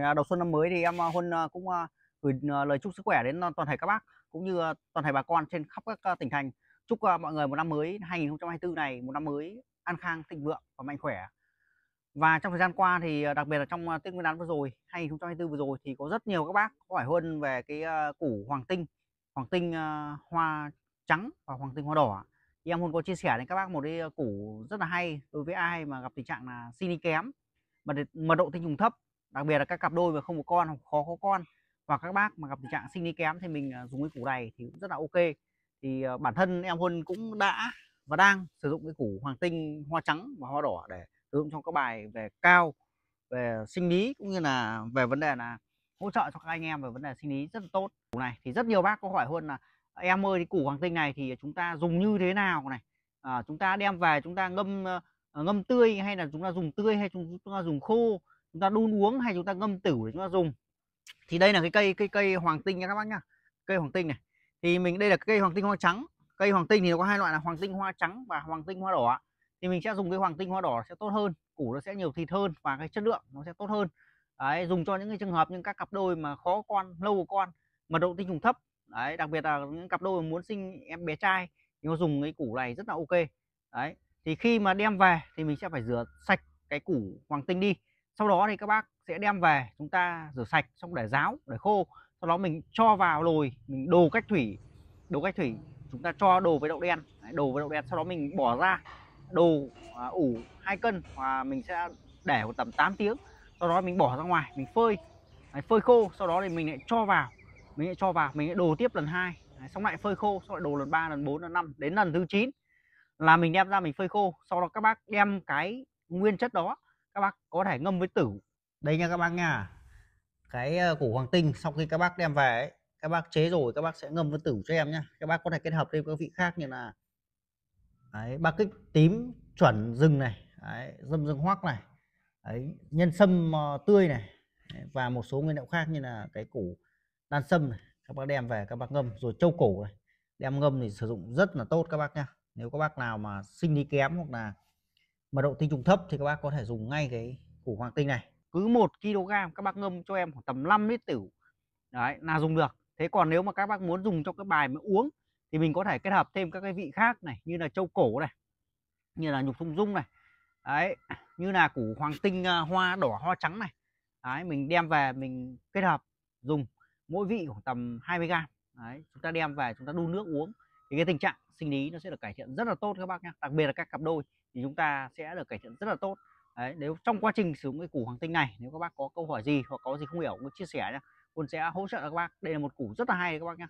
À, đầu xuân năm mới thì em à, Huân à, cũng gửi lời chúc sức khỏe đến toàn thể các bác cũng như toàn thể bà con trên khắp các tỉnh thành. Chúc mọi người một năm mới 2024 này một năm mới an khang, thịnh vượng và mạnh khỏe. Và trong thời gian qua thì đặc biệt là trong Tết Nguyên đán vừa rồi, 2024 vừa rồi thì có rất nhiều các bác hỏi huân về cái củ hoàng tinh, hoàng tinh hoa trắng và hoàng tinh hoa đỏ. Thì em huân có chia sẻ đến các bác một cái củ rất là hay đối với ai mà gặp tình trạng là sini kém, mật mật độ tinh trùng thấp đặc biệt là các cặp đôi mà không có con hoặc khó có con và các bác mà gặp tình trạng sinh lý kém thì mình à, dùng cái củ này thì cũng rất là ok thì à, bản thân em Huân cũng đã và đang sử dụng cái củ hoàng tinh hoa trắng và hoa đỏ để sử dụng trong các bài về cao về sinh lý cũng như là về vấn đề là hỗ trợ cho các anh em về vấn đề sinh lý rất là tốt củ này thì rất nhiều bác có hỏi Huân là em ơi thì củ hoàng tinh này thì chúng ta dùng như thế nào này à, chúng ta đem về chúng ta ngâm ờ, ngâm tươi hay là chúng ta dùng tươi hay chúng ta dùng khô chúng ta đun uống hay chúng ta ngâm tử để chúng ta dùng thì đây là cái cây cây cây hoàng tinh nha các bác nhá cây hoàng tinh này thì mình đây là cây hoàng tinh hoa trắng cây hoàng tinh thì nó có hai loại là hoàng tinh hoa trắng và hoàng tinh hoa đỏ thì mình sẽ dùng cái hoàng tinh hoa đỏ sẽ tốt hơn củ nó sẽ nhiều thịt hơn và cái chất lượng nó sẽ tốt hơn đấy dùng cho những cái trường hợp những các cặp đôi mà khó con lâu con mật độ tinh trùng thấp đấy đặc biệt là những cặp đôi muốn sinh em bé trai thì nó dùng cái củ này rất là ok đấy thì khi mà đem về thì mình sẽ phải rửa sạch cái củ hoàng tinh đi sau đó thì các bác sẽ đem về chúng ta rửa sạch xong để ráo để khô sau đó mình cho vào nồi mình đồ cách thủy đồ cách thủy chúng ta cho đồ với đậu đen đồ với đậu đen sau đó mình bỏ ra đồ à, ủ hai cân và mình sẽ để khoảng tầm 8 tiếng sau đó mình bỏ ra ngoài mình phơi đấy, phơi khô sau đó thì mình lại cho vào mình lại cho vào mình lại đồ tiếp lần hai xong lại phơi khô xong lại đồ lần 3 lần 4 lần 5 đến lần thứ 9 là mình đem ra mình phơi khô sau đó các bác đem cái nguyên chất đó các bác có thể ngâm với tử đây nha các bác nha cái ờ, củ hoàng tinh sau khi các bác đem về các bác chế rồi các bác sẽ ngâm với tử cho em nhé các bác có thể kết hợp thêm các vị khác như là đấy, ba kích tím chuẩn rừng này đấy, dâm rừng hoắc này đấy, nhân sâm ờ, tươi này và một số nguyên liệu khác như là cái củ đan sâm này các bác đem về các bác ngâm rồi châu cổ này đem ngâm thì sử dụng rất là tốt các bác nha nếu các bác nào mà sinh đi kém hoặc là mà độ tinh trùng thấp thì các bác có thể dùng ngay cái củ hoàng tinh này cứ 1 kg các bác ngâm cho em khoảng tầm 5 lít tiểu đấy là dùng được thế còn nếu mà các bác muốn dùng trong các bài mà uống thì mình có thể kết hợp thêm các cái vị khác này như là châu cổ này như là nhục thung dung này đấy như là củ hoàng tinh à, hoa đỏ hoa trắng này đấy mình đem về mình kết hợp dùng mỗi vị khoảng tầm 20 g, đấy chúng ta đem về chúng ta đun nước uống thì cái tình trạng sinh lý nó sẽ được cải thiện rất là tốt các bác nhé đặc biệt là các cặp đôi thì chúng ta sẽ được cải thiện rất là tốt Đấy, nếu trong quá trình sử dụng cái củ hoàng tinh này nếu các bác có câu hỏi gì hoặc có gì không hiểu cũng chia sẻ nhé quân sẽ hỗ trợ các bác đây là một củ rất là hay các bác nhé